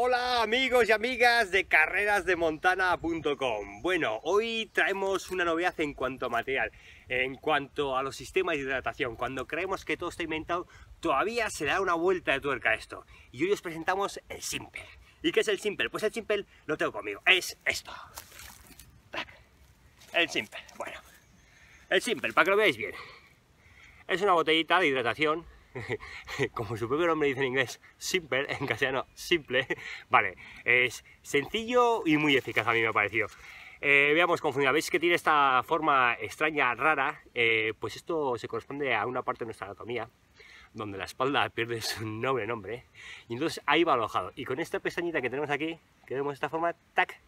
Hola amigos y amigas de carrerasdemontana.com Bueno, hoy traemos una novedad en cuanto a material, en cuanto a los sistemas de hidratación. Cuando creemos que todo está inventado, todavía se da una vuelta de tuerca a esto. Y hoy os presentamos el Simple. ¿Y qué es el Simple? Pues el Simple lo tengo conmigo, es esto. El Simple, bueno. El Simple, para que lo veáis bien. Es una botellita de hidratación como su propio nombre dice en inglés, simple, en castellano simple, vale, es sencillo y muy eficaz a mí me ha parecido. Eh, veamos confundida, veis que tiene esta forma extraña, rara, eh, pues esto se corresponde a una parte de nuestra anatomía, donde la espalda pierde su noble nombre, y entonces ahí va alojado, y con esta pestañita que tenemos aquí, que vemos esta forma, tac,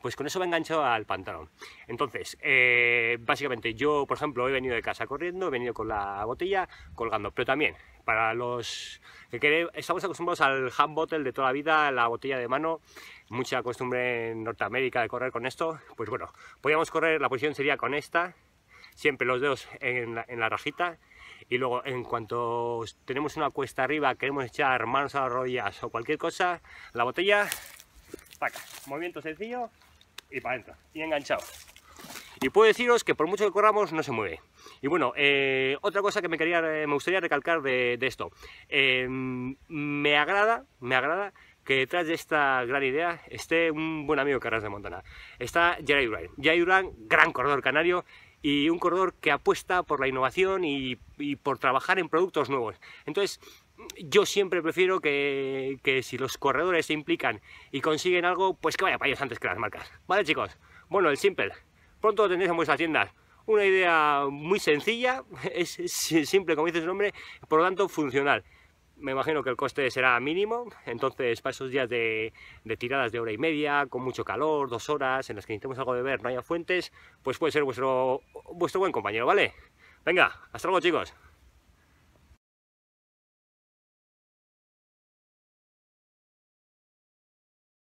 pues con eso va enganchado al pantalón. Entonces, eh, básicamente yo, por ejemplo, he venido de casa corriendo, he venido con la botella colgando, pero también para los que estamos acostumbrados al hand bottle de toda la vida, la botella de mano, mucha costumbre en Norteamérica de correr con esto, pues bueno, podíamos correr, la posición sería con esta, siempre los dedos en la, rajita, y luego en cuanto tenemos una cuesta arriba, queremos echar manos a las rodillas o cualquier cosa, la botella, paca movimiento sencillo, y para adentro, y enganchado. Y puedo deciros que por mucho que corramos no se mueve. Y bueno, eh, otra cosa que me, quería, eh, me gustaría recalcar de, esto. Em, me agrada, me agrada que detrás de esta gran idea esté un buen amigo de Carras de Montana. Está Jerry Durán. Jerry Durán, gran corredor canario y un corredor que apuesta por la innovación y, y por trabajar en productos nuevos. Entonces, yo siempre prefiero que, si los corredores se implican y consiguen algo, pues que vaya para ellos antes que las marcas. ¿Vale, chicos? Bueno, el simple. Pronto lo tendréis en vuestras tiendas. Una idea muy sencilla, es simple como dice su nombre, por lo tanto funcional. Me imagino que el coste será mínimo, entonces para esos días de, tiradas de hora y media, con mucho calor, dos horas, en las que necesitemos algo de ver, no haya fuentes, pues puede ser vuestro, vuestro buen compañero, ¿vale? Venga, hasta luego chicos.